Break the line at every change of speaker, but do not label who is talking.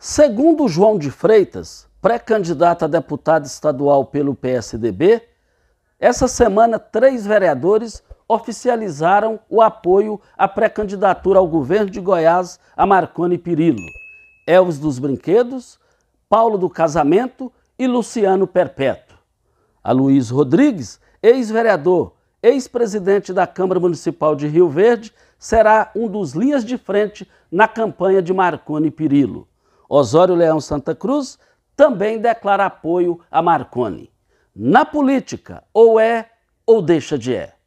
Segundo João de Freitas, pré-candidato a deputado estadual pelo PSDB, essa semana três vereadores oficializaram o apoio à pré-candidatura ao governo de Goiás a Marconi Pirillo. Elvis é dos Brinquedos, Paulo do Casamento e Luciano Perpétuo. A Luiz Rodrigues, ex-vereador, ex-presidente da Câmara Municipal de Rio Verde, será um dos linhas de frente na campanha de Marconi Pirillo. Osório Leão Santa Cruz também declara apoio a Marconi. Na política, ou é ou deixa de é.